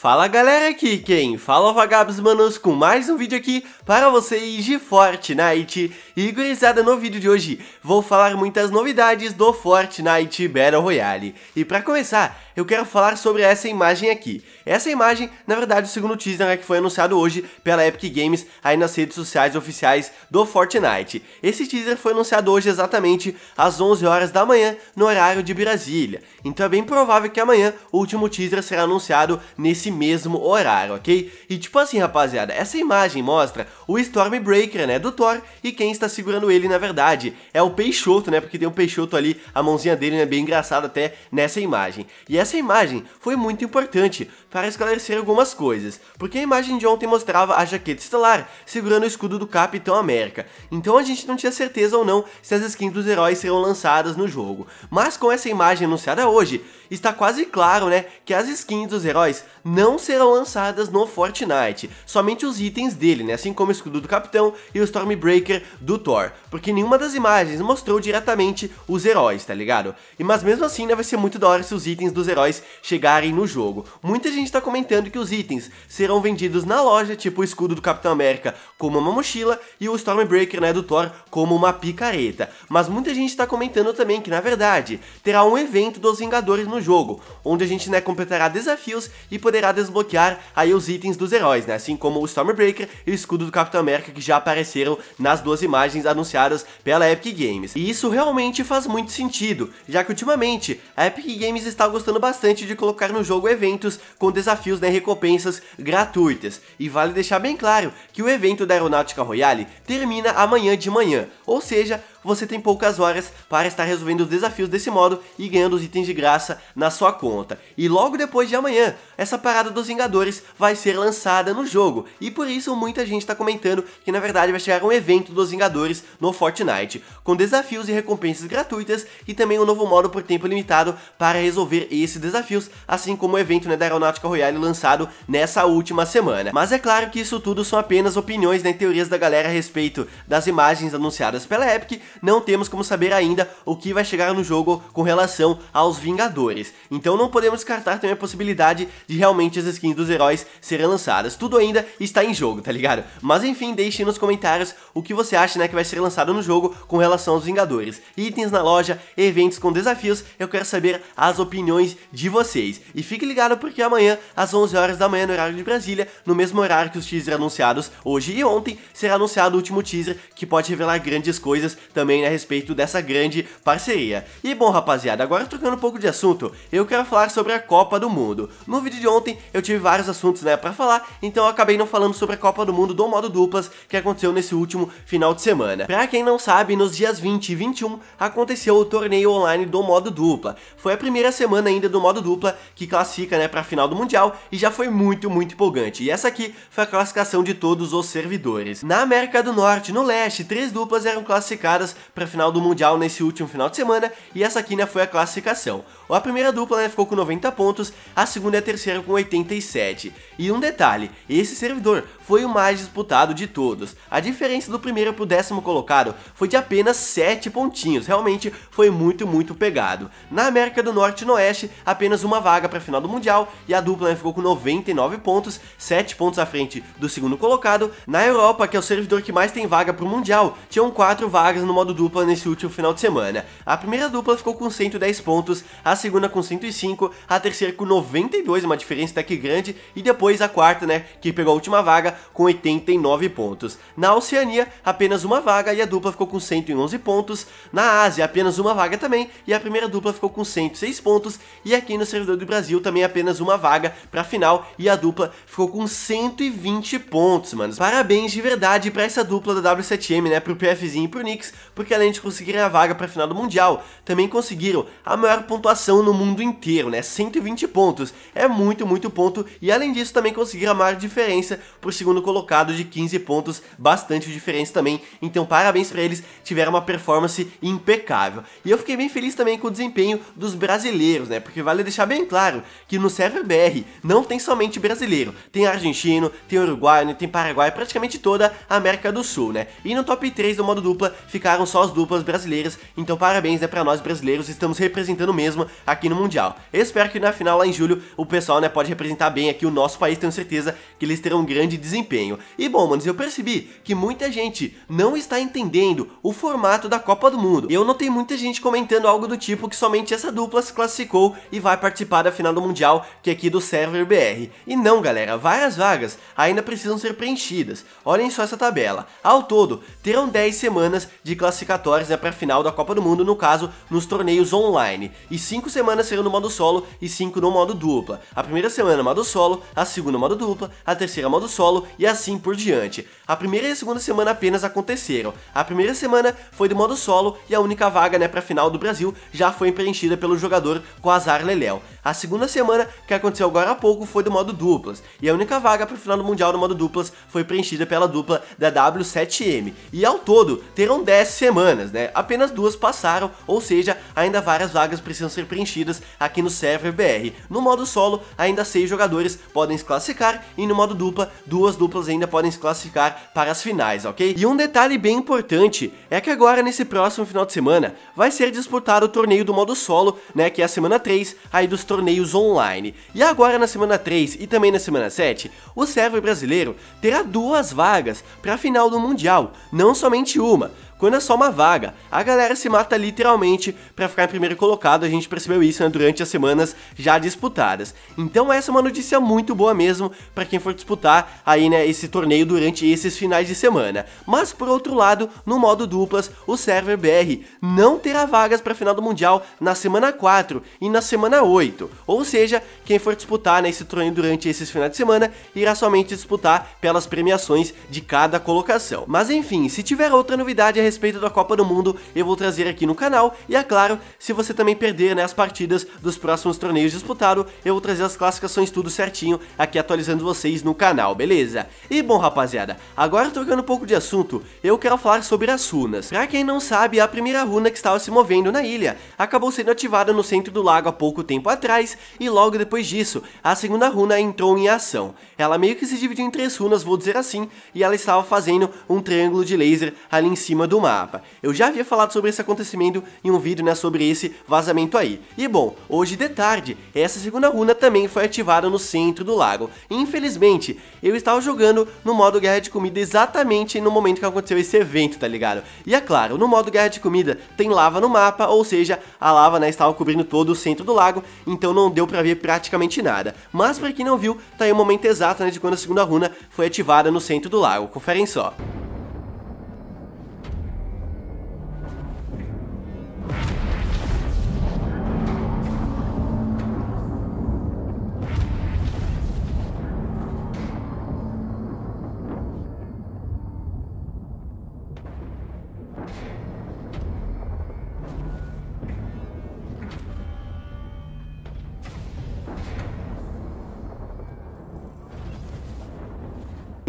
Fala galera aqui quem fala é Vagabos Manos com mais um vídeo aqui para vocês de Fortnite E gurizada no vídeo de hoje vou falar muitas novidades do Fortnite Battle Royale E para começar eu quero falar sobre essa imagem aqui Essa imagem na verdade o segundo teaser né, que foi anunciado hoje pela Epic Games Aí nas redes sociais oficiais do Fortnite Esse teaser foi anunciado hoje exatamente às 11 horas da manhã no horário de Brasília Então é bem provável que amanhã o último teaser será anunciado nesse nesse mesmo horário, ok? E tipo assim, rapaziada, essa imagem mostra o Stormbreaker, né, do Thor, e quem está segurando ele, na verdade, é o Peixoto, né, porque tem o um Peixoto ali, a mãozinha dele é né, bem engraçado até nessa imagem. E essa imagem foi muito importante para esclarecer algumas coisas, porque a imagem de ontem mostrava a jaqueta estelar segurando o escudo do Capitão América, então a gente não tinha certeza ou não se as skins dos heróis serão lançadas no jogo. Mas com essa imagem anunciada hoje, está quase claro, né, que as skins dos heróis não serão lançadas no Fortnite, somente os itens dele, né? Assim como o escudo do Capitão e o Stormbreaker do Thor, porque nenhuma das imagens mostrou diretamente os heróis, tá ligado? E mas mesmo assim, né, vai ser muito da hora se os itens dos heróis chegarem no jogo. Muita gente tá comentando que os itens serão vendidos na loja, tipo o escudo do Capitão América como uma mochila e o Stormbreaker, né, do Thor como uma picareta. Mas muita gente tá comentando também que, na verdade, terá um evento dos Vingadores no jogo, onde a gente, né, completará desafios e poderá desbloquear aí os itens dos heróis, né? Assim como o Stormbreaker e o escudo do Capitão América que já apareceram nas duas imagens anunciadas pela Epic Games. E isso realmente faz muito sentido, já que ultimamente a Epic Games está gostando bastante de colocar no jogo eventos com desafios né, e recompensas gratuitas. E vale deixar bem claro que o evento da Aeronáutica Royale termina amanhã de manhã, ou seja, você tem poucas horas para estar resolvendo os desafios desse modo e ganhando os itens de graça na sua conta. E logo depois de amanhã, essa parada dos Vingadores vai ser lançada no jogo, e por isso muita gente está comentando que na verdade vai chegar um evento dos Vingadores no Fortnite, com desafios e recompensas gratuitas e também um novo modo por tempo limitado para resolver esses desafios, assim como o evento né, da Aeronáutica Royale lançado nessa última semana. Mas é claro que isso tudo são apenas opiniões né, e teorias da galera a respeito das imagens anunciadas pela Epic, não temos como saber ainda o que vai chegar no jogo com relação aos Vingadores. Então não podemos descartar também a possibilidade de realmente as skins dos heróis serem lançadas. Tudo ainda está em jogo, tá ligado? Mas enfim, deixe nos comentários o que você acha, né, que vai ser lançado no jogo com relação aos Vingadores. Itens na loja, eventos com desafios, eu quero saber as opiniões de vocês. E fique ligado porque amanhã, às 11 horas da manhã, no horário de Brasília, no mesmo horário que os teasers anunciados hoje e ontem, será anunciado o último teaser que pode revelar grandes coisas também a respeito dessa grande parceria. E bom, rapaziada, agora trocando um pouco de assunto, eu quero falar sobre a Copa do Mundo. No vídeo de ontem eu tive vários assuntos, né, para falar, então eu acabei não falando sobre a Copa do Mundo do modo duplas que aconteceu nesse último final de semana. Pra quem não sabe, nos dias 20 e 21 aconteceu o torneio online do modo dupla. Foi a primeira semana ainda do modo dupla que classifica, né, pra final do Mundial e já foi muito, muito empolgante. E essa aqui foi a classificação de todos os servidores. Na América do Norte, no Leste, três duplas eram classificadas para a final do Mundial nesse último final de semana, e essa aqui né, foi a classificação. A primeira dupla né, ficou com 90 pontos, a segunda e a terceira com 87. E um detalhe, esse servidor foi o mais disputado de todos. A diferença do primeiro para o décimo colocado foi de apenas 7 pontinhos, realmente foi muito, muito pegado. Na América do Norte e Noeste, apenas uma vaga para a final do Mundial, e a dupla né, ficou com 99 pontos, 7 pontos à frente do segundo colocado. Na Europa, que é o servidor que mais tem vaga para o Mundial, tinham 4 vagas numa modo dupla nesse último final de semana. A primeira dupla ficou com 110 pontos, a segunda com 105, a terceira com 92, uma diferença até que grande, e depois a quarta, né, que pegou a última vaga com 89 pontos. Na Oceania, apenas uma vaga e a dupla ficou com 111 pontos. Na Ásia, apenas uma vaga também e a primeira dupla ficou com 106 pontos. E aqui no servidor do Brasil também apenas uma vaga para final e a dupla ficou com 120 pontos, mano. Parabéns de verdade para essa dupla da W7M, né, pro PFzinho e pro Knicks, porque além de conseguirem a vaga para a final do Mundial, também conseguiram a maior pontuação no mundo inteiro, né? 120 pontos. É muito, muito ponto. E além disso, também conseguiram a maior diferença por segundo colocado de 15 pontos, bastante diferença também. Então, parabéns para eles, tiveram uma performance impecável. E eu fiquei bem feliz também com o desempenho dos brasileiros, né? Porque vale deixar bem claro que no server BR não tem somente brasileiro, tem argentino, tem uruguaio, tem paraguai, praticamente toda a América do Sul, né? E no top 3 do modo dupla ficaram só as duplas brasileiras, então parabéns né, pra nós brasileiros, estamos representando mesmo aqui no Mundial. Espero que na final lá em julho o pessoal né, pode representar bem aqui o nosso país, tenho certeza que eles terão um grande desempenho. E bom, manos, eu percebi que muita gente não está entendendo o formato da Copa do Mundo. Eu notei muita gente comentando algo do tipo que somente essa dupla se classificou e vai participar da final do Mundial, que é aqui do server BR. E não, galera, várias vagas ainda precisam ser preenchidas. Olhem só essa tabela. Ao todo, terão 10 semanas de classificação classificatórias é para a final da Copa do Mundo, no caso, nos torneios online. E 5 semanas serão no modo solo e 5 no modo dupla. A primeira semana modo solo, a segunda modo dupla, a terceira modo solo e assim por diante. A primeira e a segunda semana apenas aconteceram. A primeira semana foi do modo solo e a única vaga né, para a final do Brasil já foi preenchida pelo jogador Quasar Leléo. A segunda semana, que aconteceu agora há pouco, foi do modo duplas, e a única vaga para o final do Mundial no modo duplas foi preenchida pela dupla da W7M. E ao todo, terão 10 semanas, né? Apenas duas passaram, ou seja, ainda várias vagas precisam ser preenchidas aqui no server BR. No modo solo, ainda seis jogadores podem se classificar e no modo dupla, duas duplas ainda podem se classificar para as finais, ok? E um detalhe bem importante é que agora nesse próximo final de semana vai ser disputado o torneio do modo solo, né, que é a semana 3 aí dos torneios online. E agora na semana 3 e também na semana 7, o server brasileiro terá duas vagas para a final do mundial, não somente uma quando é só uma vaga. A galera se mata literalmente para ficar em primeiro colocado, a gente percebeu isso né, durante as semanas já disputadas. Então essa é uma notícia muito boa mesmo para quem for disputar aí né, esse torneio durante esses finais de semana. Mas por outro lado, no modo duplas, o server BR não terá vagas para a final do Mundial na semana 4 e na semana 8. Ou seja, quem for disputar nesse né, torneio durante esses finais de semana irá somente disputar pelas premiações de cada colocação. Mas enfim, se tiver outra novidade a respeito da Copa do Mundo eu vou trazer aqui no canal. E é claro, se você também perder né, as partidas dos próximos torneios disputados, eu vou trazer as classificações tudo certinho aqui atualizando vocês no canal, beleza? E bom rapaziada, agora trocando um pouco de assunto, eu quero falar sobre as runas. Pra quem não sabe, a primeira runa que estava se movendo na ilha acabou sendo ativada no centro do lago há pouco tempo atrás e logo depois disso, a segunda runa entrou em ação. Ela meio que se dividiu em três runas, vou dizer assim, e ela estava fazendo um triângulo de laser ali em cima do do mapa. Eu já havia falado sobre esse acontecimento em um vídeo né, sobre esse vazamento aí. E bom, hoje de tarde, essa segunda runa também foi ativada no centro do lago. Infelizmente, eu estava jogando no modo guerra de comida exatamente no momento que aconteceu esse evento, tá ligado? E é claro, no modo guerra de comida tem lava no mapa, ou seja, a lava né, estava cobrindo todo o centro do lago, então não deu pra ver praticamente nada. Mas pra quem não viu, tá aí o momento exato né, de quando a segunda runa foi ativada no centro do lago, conferem só.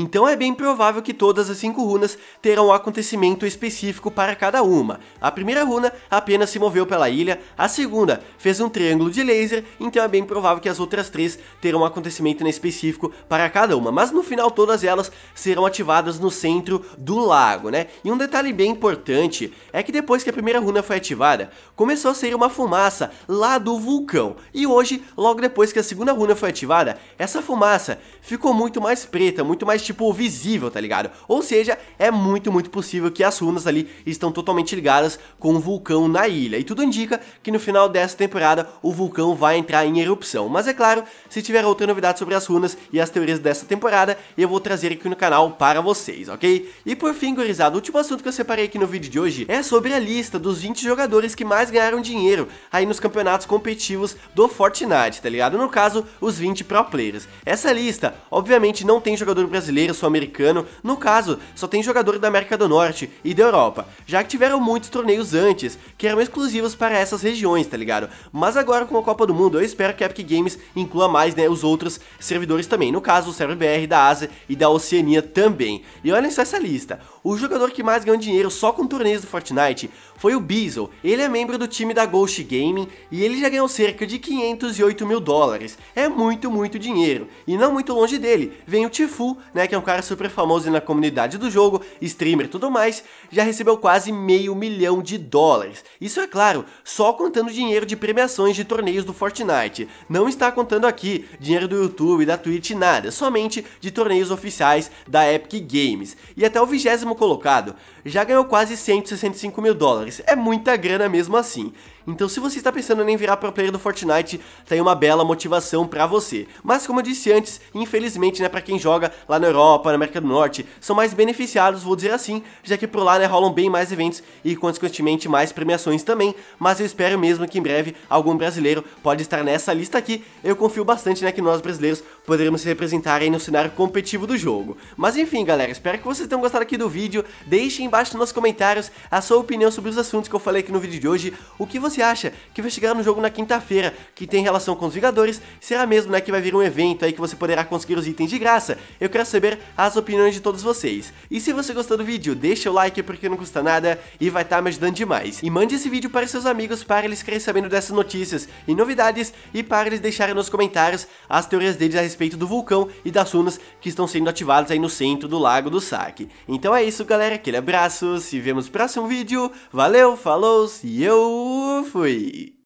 Então é bem provável que todas as cinco runas terão um acontecimento específico para cada uma. A primeira runa apenas se moveu pela ilha, a segunda fez um triângulo de laser, então é bem provável que as outras três terão um acontecimento específico para cada uma, mas no final todas elas serão ativadas no centro do lago, né? E um detalhe bem importante é que depois que a primeira runa foi ativada, começou a sair uma fumaça lá do vulcão, e hoje, logo depois que a segunda runa foi ativada, essa fumaça ficou muito mais preta, muito mais tipo, visível, tá ligado? Ou seja, é muito, muito possível que as runas ali estão totalmente ligadas com o um vulcão na ilha. E tudo indica que no final dessa temporada o vulcão vai entrar em erupção. Mas é claro, se tiver outra novidade sobre as runas e as teorias dessa temporada, eu vou trazer aqui no canal para vocês, ok? E por fim, gurizada, o último assunto que eu separei aqui no vídeo de hoje é sobre a lista dos 20 jogadores que mais ganharam dinheiro aí nos campeonatos competitivos do Fortnite, tá ligado? No caso, os 20 pro players. Essa lista, obviamente, não tem jogador brasileiro brasileiro, sul-americano, no caso, só tem jogadores da América do Norte e da Europa, já que tiveram muitos torneios antes, que eram exclusivos para essas regiões, tá ligado? Mas agora com a Copa do Mundo, eu espero que a Epic Games inclua mais, né, os outros servidores também, no caso, o CerebR da Ásia e da Oceania também. E olhem só essa lista, o jogador que mais ganhou dinheiro só com torneios do Fortnite foi o Beasel, ele é membro do time da Ghost Gaming e ele já ganhou cerca de 508 mil dólares, é muito, muito dinheiro. E não muito longe dele, vem o Tifu, né, que é um cara super famoso na comunidade do jogo, streamer e tudo mais, já recebeu quase meio milhão de dólares. Isso é claro, só contando dinheiro de premiações de torneios do Fortnite. Não está contando aqui dinheiro do YouTube, da Twitch, nada, somente de torneios oficiais da Epic Games. E até o vigésimo colocado, já ganhou quase 165 mil dólares. É muita grana mesmo assim. Então se você está pensando em virar pro player do Fortnite, tem tá uma bela motivação para você. Mas como eu disse antes, infelizmente, né, para quem joga lá na Europa, na América do Norte, são mais beneficiados, vou dizer assim, já que por lá, né, rolam bem mais eventos e consequentemente mais premiações também, mas eu espero mesmo que em breve algum brasileiro pode estar nessa lista aqui. Eu confio bastante, né, que nós brasileiros poderemos se representar aí no cenário competitivo do jogo. Mas enfim, galera, espero que vocês tenham gostado aqui do vídeo. Deixem embaixo abaixo nos comentários a sua opinião sobre os assuntos que eu falei aqui no vídeo de hoje. O que você acha que vai chegar no jogo na quinta-feira, que tem relação com os Vingadores? Será mesmo né, que vai vir um evento aí que você poderá conseguir os itens de graça? Eu quero saber as opiniões de todos vocês. E se você gostou do vídeo, deixa o like porque não custa nada e vai estar tá me ajudando demais. E mande esse vídeo para seus amigos para eles ficarem sabendo dessas notícias e novidades e para eles deixarem nos comentários as teorias deles a respeito do vulcão e das runas que estão sendo ativadas aí no centro do Lago do Saque. Então é isso, galera. Aquele abraço abraços, se vemos no próximo vídeo. Valeu, falou e eu fui!